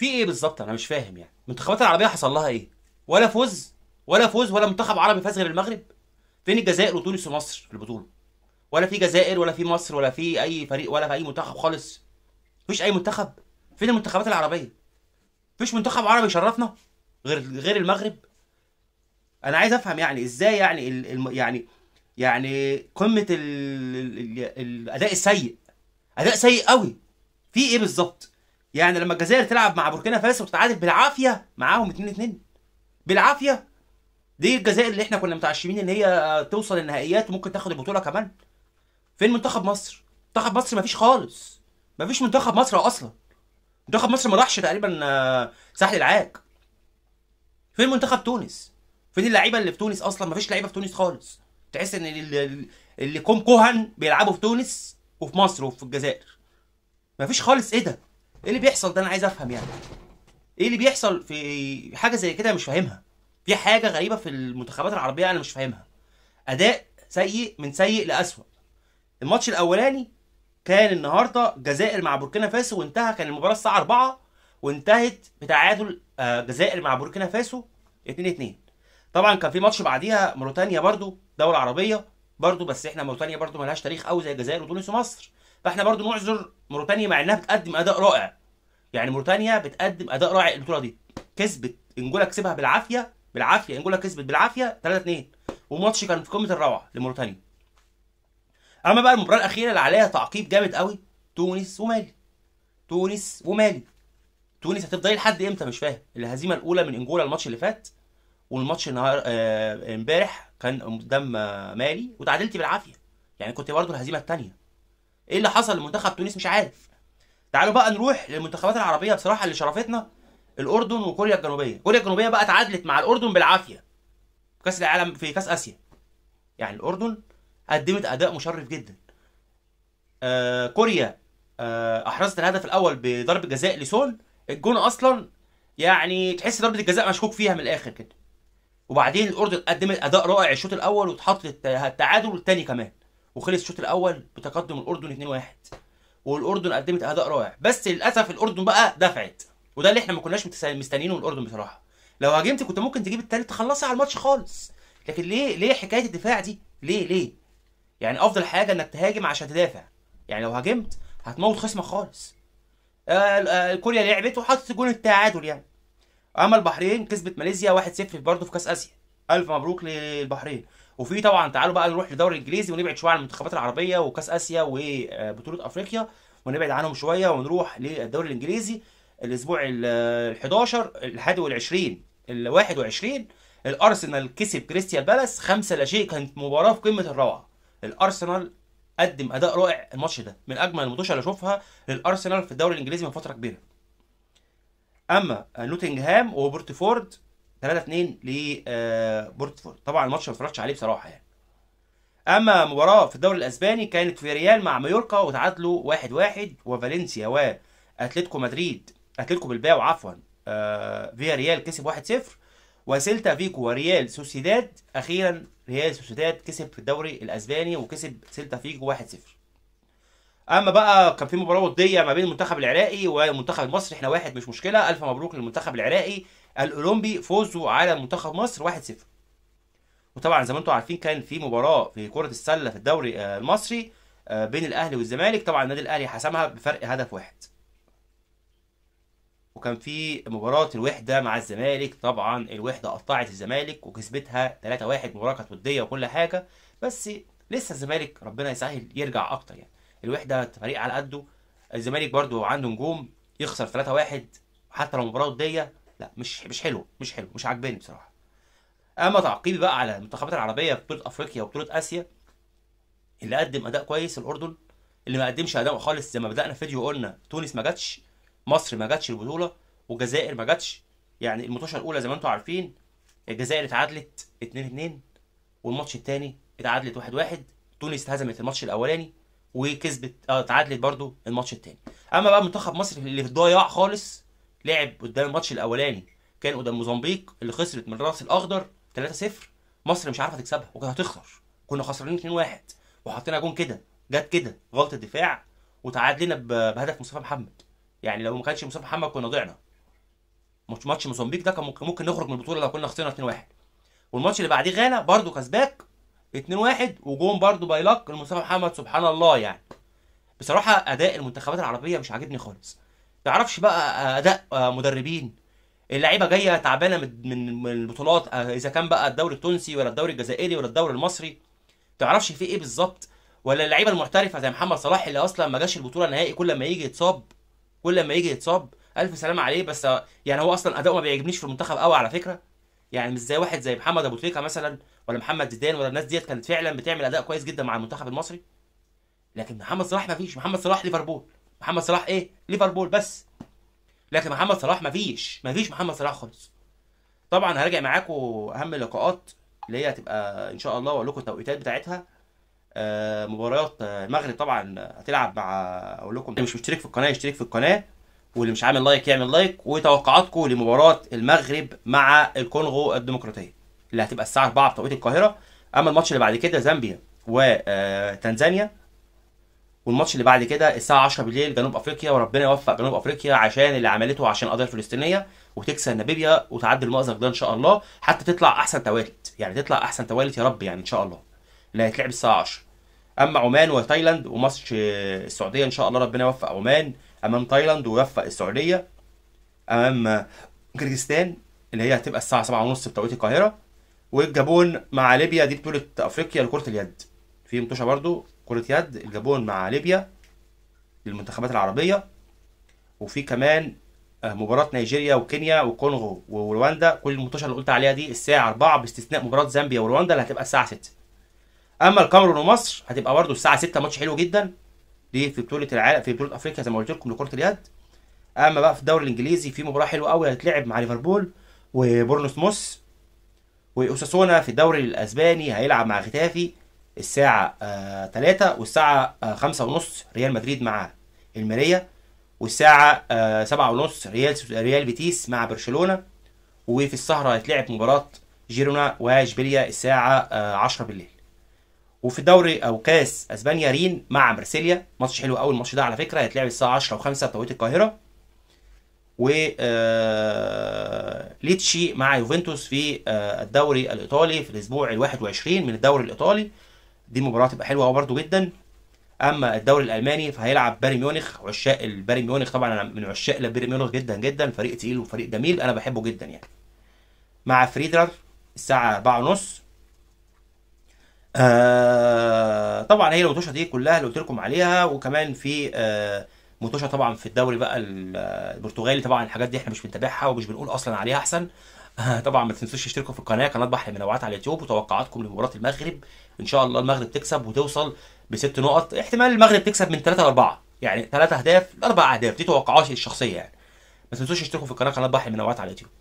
في ايه بالظبط انا مش فاهم يعني المنتخبات العربيه حصل لها ايه ولا فوز ولا فوز ولا منتخب عربي فاز غير المغرب فين الجزائر وتونس ومصر في البطوله ولا في جزائر ولا في مصر ولا في اي فريق ولا في اي منتخب خالص مفيش اي منتخب فين المنتخبات العربيه مفيش منتخب عربي شرفنا غير غير المغرب انا عايز افهم يعني ازاي يعني الم... يعني يعني قمه ال... ال... الاداء السيء اداء سيء قوي في ايه بالظبط يعني لما الجزائر تلعب مع بوركينا فاسو وتتعادل بالعافيه معاهم 2 2 بالعافيه دي الجزائر اللي احنا كنا متعشمين ان هي آه، توصل النهائيات وممكن تاخد البطوله كمان فين منتخب مصر منتخب مصر مفيش خالص مفيش منتخب مصر اصلا منتخب مصر ما راحش تقريبا آه، ساحل العاج فين منتخب تونس فين اللعيبه اللي في تونس اصلا مفيش لعيبه في تونس خالص تحس ان اللي كوم كوهن بيلعبوا في تونس وفي مصر وفي الجزائر مفيش خالص ايه ده ايه اللي بيحصل ده انا عايز افهم يعني ايه اللي بيحصل في حاجه زي كده مش فاهمها في حاجه غريبه في المنتخبات العربيه انا مش فاهمها اداء سيء من سيء لاسوء الماتش الاولاني كان النهارده جزائر مع بوركينا فاسو وانتهى كان المباراه الساعه 4 وانتهت بتعادل آه، جزائر مع بوركينا فاسو 2 2 طبعا كان في ماتش بعديها موريتانيا برضو دوله عربيه برضو بس احنا موريتانيا برضو ملهاش تاريخ قوي زي الجزائر وتونس ومصر فاحنا برضو نعذر موريتانيا مع انها بتقدم اداء رائع يعني موريتانيا بتقدم اداء رائع البطوله دي كسبت انجولا كسبها بالعافيه بالعافيه انجولا كسبت بالعافيه 3 2 والماتش كان في قمه الروعه لموريتانيا اما بقى المباراه الاخيره اللي عليها تعقيب جامد قوي تونس ومالي تونس ومالي تونس هتفضل لحد امتى مش فاهم الهزيمه الاولى من انجولا الماتش اللي فات والماتش النهار آه، امبارح كان قدام مالي وتعادلت بالعافيه يعني كنت برضه الهزيمه الثانيه ايه اللي حصل لمنتخب تونس مش عارف تعالوا بقى نروح للمنتخبات العربيه بصراحه اللي شرفتنا الاردن وكوريا الجنوبيه كوريا الجنوبيه بقى اتعادلت مع الاردن بالعافيه في كاس العالم في كاس اسيا يعني الاردن قدمت اداء مشرف جدا آه كوريا آه احرزت الهدف الاول بضرب جزاء لسول الجون اصلا يعني تحس ضربه الجزاء مشكوك فيها من الاخر كده وبعدين الاردن قدمت اداء رائع الشوط الاول واتحط التعادل الثاني كمان وخلص الشوط الاول بتقدم الاردن 2-1 والاردن قدمت اداء رائع بس للاسف الاردن بقى دفعت وده اللي احنا ما كناش مستنيينه من الاردن بصراحه لو هاجمت كنت ممكن تجيب التالت تخلصي على الماتش خالص لكن ليه ليه حكايه الدفاع دي ليه ليه يعني افضل حاجه انك تهاجم عشان تدافع يعني لو هاجمت هتموت خصمك خالص آه آه كوريا لعبت وحطت الجون التعادل يعني اما البحرين كسبت ماليزيا 1-0 برضه في كاس اسيا الف مبروك للبحرين وفي طبعا تعالوا بقى نروح للدوري الانجليزي ونبعد شويه عن المنتخبات العربيه وكاس اسيا وبطوله افريقيا ونبعد عنهم شويه ونروح للدوري الانجليزي الاسبوع ال 11 ال 21 ال 21 الارسنال كسب كريستيال بالاس 5 لا شيء كانت مباراه في قمه الروعه الارسنال قدم اداء رائع الماتش ده من اجمل الماتشات اللي اشوفها للارسنال في الدوري الانجليزي من فتره كبيره اما نوتنغهام وبورتفورد 3 2 لبورتفورد آه، طبعا الماتش ما اتفرجتش عليه بصراحه يعني اما مباراه في الدوري الاسباني كانت في ريال مع مايوركا وتعادلوا 1 1 وفالنسيا واتلتيكو مدريد اتلتيكو بالباو عفوا في آه، فيا ريال كسب 1 0 وسيلتا فيكو وريال سوسيداد اخيرا ريال سوسيداد كسب في الدوري الاسباني وكسب سيلتا فيكو 1 0 اما بقى كان في مباراه وديه ما بين المنتخب العراقي والمنتخب المصري احنا واحد مش مشكله الف مبروك للمنتخب العراقي الاولمبي فوزه على منتخب مصر 1-0 وطبعا زي ما انتم عارفين كان في مباراه في كره السله في الدوري آه، المصري آه، بين الاهلي والزمالك طبعا النادي الاهلي حسمها بفرق هدف واحد وكان في مباراة الوحدة مع الزمالك طبعا الوحدة قطعت الزمالك وكسبتها 3-1 مباراة كانت ودية وكل حاجة بس لسه الزمالك ربنا يسهل يرجع أكتر يعني الوحدة فريق على قده الزمالك برده عنده نجوم يخسر 3-1 حتى لو مباراة ودية لا مش مش حلو مش حلو مش عاجباني بصراحه اما تعقيبي بقى على المنتخبات العربيه في بطوله افريقيا وبطوله اسيا اللي قدم اداء كويس الاردن اللي ما قدمش اداء خالص زي ما بدانا فيديو قلنا تونس ما جاتش مصر ما جاتش البطوله والجزائر ما جاتش يعني الماتشات الاولى زي ما انتم عارفين الجزائر اتعادلت 2 2 والماتش الثاني اتعادلت 1 1 تونس هزمت الماتش الاولاني وكسبت اه اتعادلت برده الماتش الثاني اما بقى منتخب مصر اللي في ضياع خالص لعب قدام الماتش الاولاني كان قدام موزمبيق اللي خسرت من الراس الاخضر 3-0 مصر مش عارفه تكسبها وكانت هتخسر كنا خسرانين 2-1 وحطينا جون كده جت كده غلطه دفاع وتعادلنا بهدف مصطفى محمد يعني لو ما كانش مصطفى محمد كنا ضعنا ماتش موزمبيق ده كان ممكن نخرج من البطوله لو كنا خسرنا 2-1 والماتش اللي بعديه غانا برده كسباك 2-1 وجون برده بايلك لمصطفى محمد سبحان الله يعني بصراحه اداء المنتخبات العربيه مش عاجبني خالص يعرفش بقى اداء مدربين اللعيبه جايه تعبانه من البطولات آه، اذا كان بقى الدوري التونسي ولا الدوري الجزائري ولا الدوري المصري تعرفش في ايه بالظبط ولا اللعيبه المحترفه زي محمد صلاح اللي اصلا ما جاش البطوله النهائي كل ما يجي يتصاب كل ما يجي يتصاب الف سلام عليه بس يعني هو اصلا اداؤه ما بيعجبنيش في المنتخب قوي على فكره يعني مش زي واحد زي محمد ابو تريكه مثلا ولا محمد زيدان ولا الناس ديت كانت فعلا بتعمل اداء كويس جدا مع المنتخب المصري لكن محمد صلاح ما فيش محمد صلاح ليفربول محمد صلاح ايه ليفربول بس لكن محمد صلاح مفيش مفيش محمد صلاح خالص طبعا هرجع معاكم اهم اللقاءات اللي هي هتبقى ان شاء الله واقول لكم التوقيتات بتاعتها آه، مباريات المغرب آه، طبعا هتلعب مع اقول لكم اللي مش مشترك في القناه يشترك في القناه واللي مش عامل لايك يعمل لايك وتوقعاتكم لمباراه المغرب مع الكونغو الديمقراطيه اللي هتبقى الساعه 4 بتوقيت القاهره اما الماتش اللي بعد كده زامبيا وتنزانيا آه، والماتش اللي بعد كده الساعه 10 بالليل جنوب افريقيا وربنا يوفق جنوب افريقيا عشان اللي عملته عشان القضيه الفلسطينيه وتكسب نابيبيا وتعدي المأزق ده ان شاء الله حتى تطلع احسن توالت يعني تطلع احسن توالت يا رب يعني ان شاء الله اللي هيتلعب الساعه 10 اما عمان وتايلاند وماتش آه، السعوديه ان شاء الله ربنا يوفق عمان امام تايلاند ويوفق السعوديه امام آه، كيرغستان اللي هي هتبقى الساعه 7:30 بتوقيت القاهره والجابون مع ليبيا دي بطوله افريقيا لكره اليد في متوشه برضو كرة يد الجابون مع ليبيا للمنتخبات العربية وفي كمان آه، مباراة نيجيريا وكينيا وكونغو ورواندا كل المنتشر اللي قلت عليها دي الساعة 4 باستثناء مباراة زامبيا ورواندا اللي هتبقى الساعة 6 أما الكاميرون ومصر هتبقى برضه الساعة 6 ماتش حلو جدا دي في بطولة العالم في بطولة أفريقيا زي ما قلت لكم لكرة اليد أما بقى في الدوري الإنجليزي في مباراة حلوة قوي هتتلعب مع ليفربول وبورنوس موس وأوساسونا في الدوري الأسباني هيلعب مع ختافي الساعة 3 آه، والساعة 5 آه، ونص ريال مدريد مع الماريا والساعة 7 آه، ونص ريال ريال بيتيس مع برشلونة وفي السهرة هيتلعب مباراة جيرونا واشبيليا الساعة 10 بالليل وفي الدوري او كاس اسبانيا رين مع مرسيليا ماتش حلو قوي الماتش ده على فكره هيتلعب الساعه 10 و5 بتوقيت القاهره و ليتشي مع يوفنتوس في الدوري الايطالي في الاسبوع ال 21 من الدوري الايطالي دي مباراه هتبقى حلوه برضه جدا اما الدوري الالماني فهيلعب بايرن ميونخ عشاق البايرن ميونخ طبعا انا من عشاق بايرن ميونخ جدا جدا فريق تقيل وفريق جميل انا بحبه جدا يعني مع فريدرر الساعه 4 ونص آه طبعا هي الموتوشه دي كلها اللي قلت لكم عليها وكمان في آه موتوشه طبعا في الدوري بقى البرتغالي طبعا الحاجات دي احنا مش بنتابعها ومش بنقول اصلا عليها احسن طبعا ما تنسوش تشتركوا في القناه قناه بحر منوعات على اليوتيوب وتوقعاتكم لمباراه المغرب ان شاء الله المغرب تكسب وتوصل بست نقط احتمال المغرب تكسب من ثلاثه لاربعه يعني ثلاثه اهداف لاربع اهداف دي توقعاتي الشخصيه يعني ما تنسوش تشتركوا في القناه قناه بحر منوعات على اليوتيوب